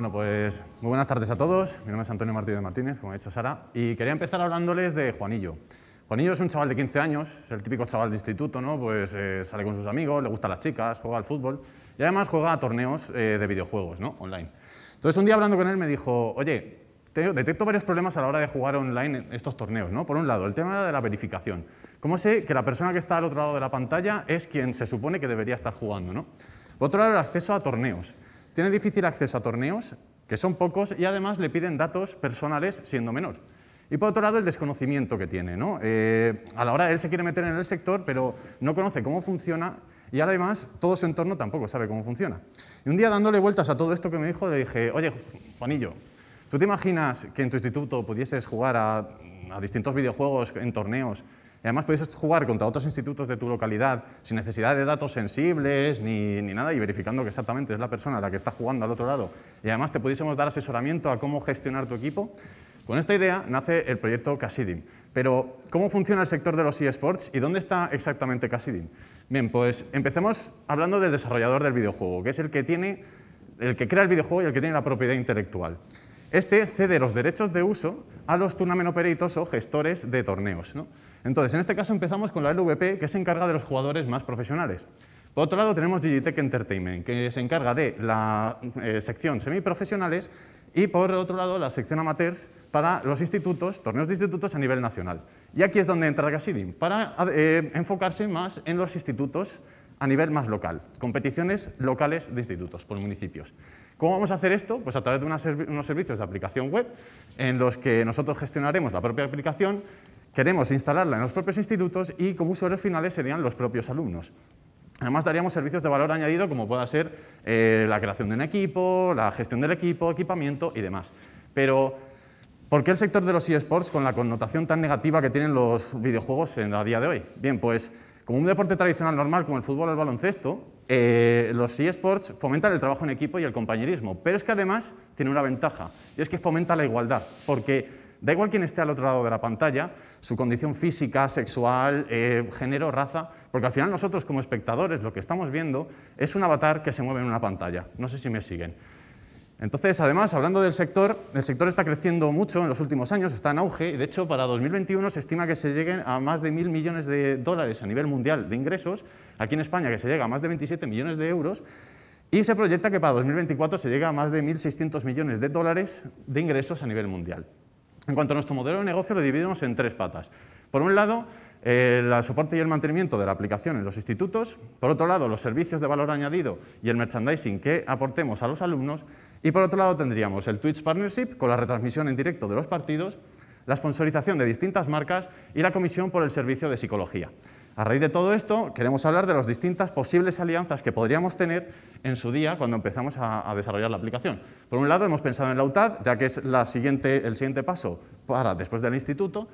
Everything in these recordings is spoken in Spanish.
Bueno, pues muy buenas tardes a todos. Mi nombre es Antonio Martínez Martínez, como ha dicho Sara, y quería empezar hablándoles de Juanillo. Juanillo es un chaval de 15 años, es el típico chaval de instituto, ¿no? Pues eh, sale con sus amigos, le gustan las chicas, juega al fútbol y además juega a torneos eh, de videojuegos, ¿no? Online. Entonces un día hablando con él me dijo, oye, detecto varios problemas a la hora de jugar online estos torneos, ¿no? Por un lado, el tema de la verificación. ¿Cómo sé que la persona que está al otro lado de la pantalla es quien se supone que debería estar jugando, ¿no? Por otro lado, el acceso a torneos. Tiene difícil acceso a torneos, que son pocos, y además le piden datos personales siendo menor. Y por otro lado, el desconocimiento que tiene. ¿no? Eh, a la hora él se quiere meter en el sector, pero no conoce cómo funciona y además todo su entorno tampoco sabe cómo funciona. Y un día dándole vueltas a todo esto que me dijo, le dije, oye, Juanillo, ¿tú te imaginas que en tu instituto pudieses jugar a distintos videojuegos en torneos y además podéis jugar contra otros institutos de tu localidad sin necesidad de datos sensibles ni, ni, nada y verificando que exactamente es la persona la que está jugando al otro lado. Y además te pudiésemos dar asesoramiento a cómo gestionar tu equipo. Con esta idea nace el proyecto Casidim. Pero, ¿cómo funciona el sector de los eSports y dónde está exactamente Casidim? Bien, pues empecemos hablando del desarrollador del videojuego, que es el que, tiene, el que crea el videojuego y el que tiene la propiedad intelectual. Este cede los derechos de uso a los tournament operators o gestores de torneos. ¿no? Entonces, en este caso empezamos con la LVP, que se encarga de los jugadores más profesionales. Por otro lado, tenemos Digitech Entertainment, que se encarga de la eh, sección semiprofesionales y, por otro lado, la sección amateurs para los institutos, torneos de institutos a nivel nacional. Y aquí es donde entra Gasidim, para eh, enfocarse más en los institutos a nivel más local, competiciones locales de institutos por municipios. ¿Cómo vamos a hacer esto? Pues a través de unos servicios de aplicación web en los que nosotros gestionaremos la propia aplicación, Queremos instalarla en los propios institutos y como usuarios finales serían los propios alumnos. Además, daríamos servicios de valor añadido como pueda ser eh, la creación de un equipo, la gestión del equipo, equipamiento y demás. Pero, ¿por qué el sector de los eSports con la connotación tan negativa que tienen los videojuegos en la día de hoy? Bien, pues como un deporte tradicional normal como el fútbol o el baloncesto, eh, los eSports fomentan el trabajo en equipo y el compañerismo. Pero es que además tiene una ventaja, y es que fomenta la igualdad, porque Da igual quién esté al otro lado de la pantalla, su condición física, sexual, eh, género, raza, porque al final nosotros como espectadores lo que estamos viendo es un avatar que se mueve en una pantalla. No sé si me siguen. Entonces, además, hablando del sector, el sector está creciendo mucho en los últimos años, está en auge, y de hecho para 2021 se estima que se lleguen a más de mil millones de dólares a nivel mundial de ingresos, aquí en España que se llega a más de 27 millones de euros, y se proyecta que para 2024 se llega a más de 1.600 millones de dólares de ingresos a nivel mundial. En cuanto a nuestro modelo de negocio, lo dividimos en tres patas. Por un lado, el eh, soporte y el mantenimiento de la aplicación en los institutos, por otro lado, los servicios de valor añadido y el merchandising que aportemos a los alumnos, y por otro lado tendríamos el Twitch Partnership con la retransmisión en directo de los partidos la sponsorización de distintas marcas y la comisión por el servicio de psicología. A raíz de todo esto, queremos hablar de las distintas posibles alianzas que podríamos tener en su día cuando empezamos a, desarrollar la aplicación. Por un lado, hemos pensado en la UTAD, ya que es el siguiente paso para después del instituto,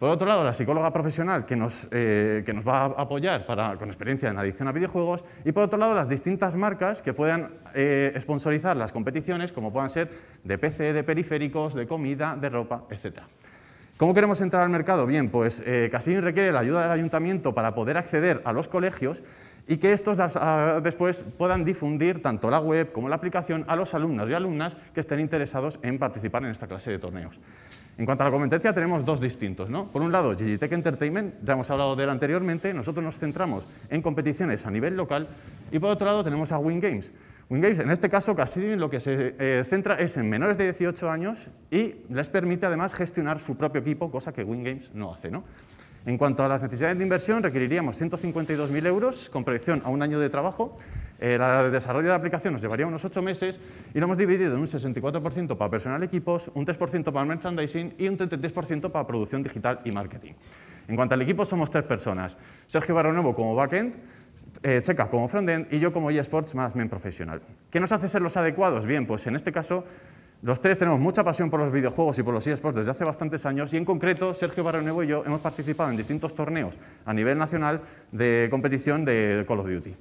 por otro lado, la psicóloga profesional que nos, eh, va a apoyar con experiencia en adicción a videojuegos. Y por otro lado, las distintas marcas que puedan eh, sponsorizar las competiciones, como puedan ser de PC, de periféricos, de comida, de ropa, etc. ¿Cómo queremos entrar al mercado? Bien, pues eh, requiere la ayuda del ayuntamiento para poder acceder a los colegios y que estos ah, después puedan difundir tanto la web como la aplicación a los alumnos y alumnas que estén interesados en participar en esta clase de torneos. En cuanto a la competencia tenemos dos distintos. ¿no? Por un lado, Gigitech Entertainment, ya hemos hablado de él anteriormente, nosotros nos centramos en competiciones a nivel local y por otro lado tenemos a Win Games. WinGames, en este caso, casi lo que se eh, centra es en menores de 18 años y les permite además gestionar su propio equipo, cosa que WinGames no hace. ¿no? En cuanto a las necesidades de inversión, requeriríamos 152.000 euros con proyección a un año de trabajo. El eh, desarrollo de la aplicación nos llevaría unos 8 meses y lo hemos dividido en un 64% para personal equipos, un 3% para merchandising y un 33% para producción digital y marketing. En cuanto al equipo, somos tres personas. Sergio Barronuevo como backend, eh, Checa como frontend y yo como eSports más bien profesional. ¿Qué nos hace ser los adecuados? Bien, pues en este caso los tres tenemos mucha pasión por los videojuegos y por los eSports desde hace bastantes años y en concreto Sergio Barrio y yo hemos participado en distintos torneos a nivel nacional de competición de Call of Duty.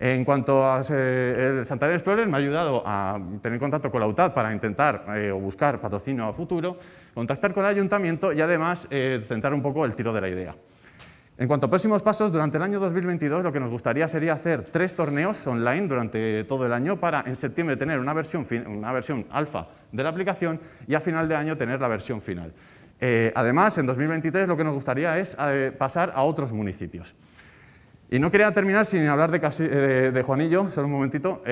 En cuanto a eh, el Santander Explorer, me ha ayudado a tener contacto con la UTAD para intentar eh, o buscar patrocinio a futuro, contactar con el ayuntamiento y además eh, centrar un poco el tiro de la idea. En cuanto a próximos pasos, durante el año 2022 lo que nos gustaría sería hacer tres torneos online durante todo el año para en septiembre tener una versión, una versión alfa de la aplicación y a final de año tener la versión final. Eh, además, en 2023 lo que nos gustaría es eh, pasar a otros municipios. Y no quería terminar sin hablar de, eh, de Juanillo, solo un momentito.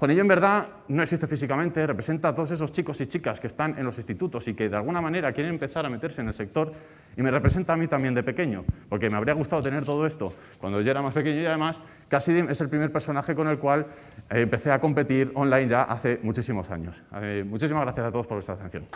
Juanillo en verdad no existe físicamente, representa a todos esos chicos y chicas que están en los institutos y que de alguna manera quieren empezar a meterse en el sector y me representa a mí también de pequeño, porque me habría gustado tener todo esto cuando yo era más pequeño y además casi es el primer personaje con el cual empecé a competir online ya hace muchísimos años. Eh, muchísimas gracias a todos por vuestra atención.